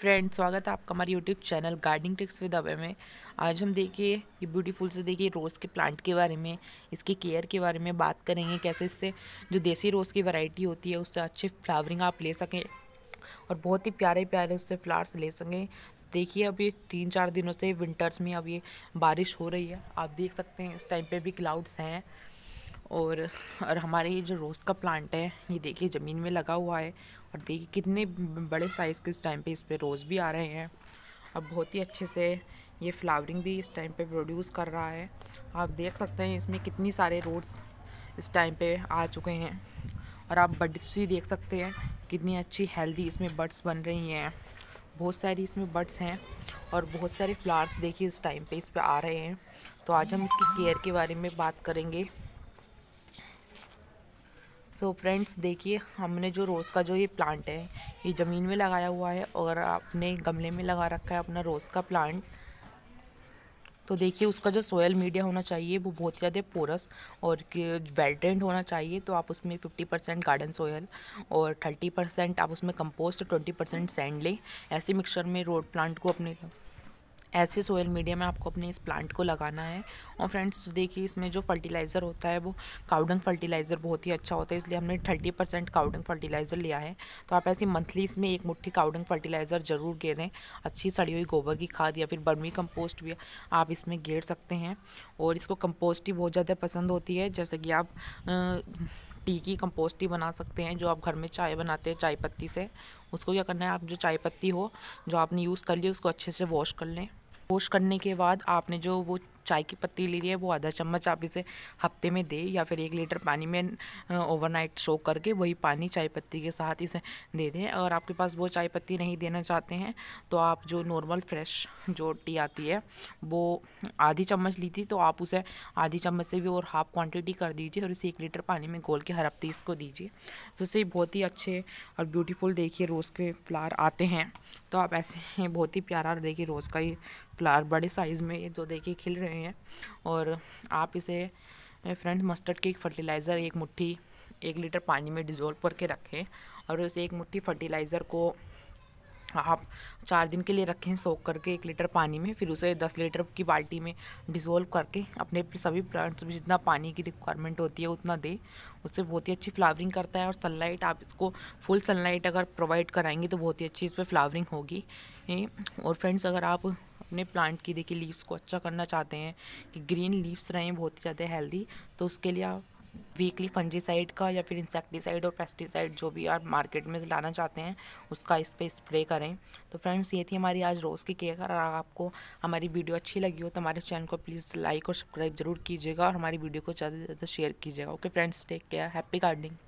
friend स्वागत है आपका हमारे YouTube channel gardening tips with अवे में आज हम देखिए ये ब्यूटीफुल से देखिए रोज़ के प्लांट के बारे में इसकी केयर के बारे में बात करेंगे कैसे इससे जो देसी रोज़ की वैरायटी होती है उससे अच्छे फ्लावरिंग आप ले सकें और बहुत ही प्यारे प्यारे उससे फ्लावर्स ले सकें देखिए अब ये तीन चार दिनों से विंटर्स में अब ये बारिश हो रही है आप देख सकते हैं इस टाइम पर भी क्लाउड्स हैं और और हमारे ये जो रोज़ का प्लांट है ये देखिए ज़मीन में लगा हुआ है और देखिए कितने बड़े साइज़ के इस टाइम पे इस पर रोज़ भी आ रहे हैं और बहुत ही अच्छे से ये फ्लावरिंग भी इस टाइम पे प्रोड्यूस कर रहा है आप देख सकते हैं इसमें कितनी सारे रोड्स इस टाइम पे आ चुके हैं और आप बड्स भी देख सकते हैं कितनी अच्छी हेल्दी इसमें बर्ड्स बन रही हैं बहुत सारी इसमें बर्ड्स हैं और बहुत सारे फ्लावर्स देखिए इस टाइम पे इस पर आ रहे हैं तो आज हम इसकी केयर के बारे में बात करेंगे तो फ्रेंड्स देखिए हमने जो रोज़ का जो ये प्लांट है ये ज़मीन में लगाया हुआ है और आपने गमले में लगा रखा है अपना रोज़ का प्लांट तो देखिए उसका जो सोयल मीडिया होना चाहिए वो बहुत ज़्यादा पोरस और वेल्ट्रेंड होना चाहिए तो आप उसमें फिफ्टी परसेंट गार्डन सोयल और थर्टी परसेंट आप उसमें कंपोस्ट ट्वेंटी परसेंट सैंड लें ऐसे मिक्सचर में रोड प्लांट को अपने ऐसे सोयल मीडिया में आपको अपने इस प्लांट को लगाना है और फ्रेंड्स देखिए इसमें जो फर्टिलाइज़र होता है वो काउडंग फर्टिलाइज़र बहुत ही अच्छा होता है इसलिए हमने थर्टी परसेंट काउडंग फर्टिलाइज़र लिया है तो आप ऐसे मंथली इसमें एक मुट्ठी काउडंग फर्टिलाइज़र ज़रूर गेरें अच्छी सड़ी हुई गोबर की खाद या फिर बर्मी कंपोस्ट भी आप इसमें गिर सकते हैं और इसको कंपोस्ट ही बहुत ज़्यादा पसंद होती है जैसे कि आप आ, टी की कंपोस्ट ही बना सकते हैं जो आप घर में चाय बनाते हैं चाय पत्ती से उसको क्या करना है आप जो चाय पत्ती हो जो आपने यूज़ कर ली उसको अच्छे से वॉश कर लें वॉश करने के बाद आपने जो वो चाय की पत्ती ले रही है वो आधा चम्मच आप इसे हफ्ते में दे या फिर एक लीटर पानी में ओवरनाइट शो करके वही पानी चाय पत्ती के साथ इसे दे दें अगर आपके पास वो चाय पत्ती नहीं देना चाहते हैं तो आप जो नॉर्मल फ्रेश जो टी आती है वो आधी चम्मच ली थी तो आप उसे आधी चम्मच से भी और हाफ क्वान्टिटी कर दीजिए और इसे एक लीटर पानी में घोल के हर हफ्ते इसको दीजिए जिससे बहुत ही अच्छे और ब्यूटीफुल देखिए रोज़ के फ्लार आते हैं तो आप ऐसे बहुत ही प्यारा देखिए रोज़ का ही फ्लार बड़े साइज़ में जो देखिए खिल रहे हैं रही हैं और आप इसे फ्रेंड मस्टर्ड की एक फर्टिलाइज़र एक मुट्ठी एक लीटर पानी में डिज़ोल्व करके रखें और उस एक मुट्ठी फर्टिलाइज़र को आप चार दिन के लिए रखें सोख करके एक लीटर पानी में फिर उसे दस लीटर की बाल्टी में डिज़ोल्व करके अपने सभी प्लांट्स में जितना पानी की रिक्वायरमेंट होती है उतना दें उससे बहुत ही अच्छी फ्लावरिंग करता है और सनलाइट आप इसको फुल सनलाइट अगर प्रोवाइड कराएंगे तो बहुत ही अच्छी इस पर फ्लावरिंग होगी और फ्रेंड्स अगर आप अपने प्लांट की देखिए लीव्स को अच्छा करना चाहते हैं कि ग्रीन लीव्स रहें बहुत ही ज़्यादा हेल्दी तो उसके लिए आप वीकली फंजीसाइड का या फिर इंसेक्टिसाइड और पेस्टिसाइड जो भी आप मार्केट में लाना चाहते हैं उसका इस पर स्प्रे करें तो फ्रेंड्स ये थी हमारी आज रोज़ की केयर अगर आपको हमारी वीडियो अच्छी लगी हो तो हमारे चैनल को प्लीज़ लाइक और सब्सक्राइब जरूर कीजिएगा और हमारी वीडियो को ज़्यादा से ज़्यादा शेयर कीजिएगा okay friends take care happy gardening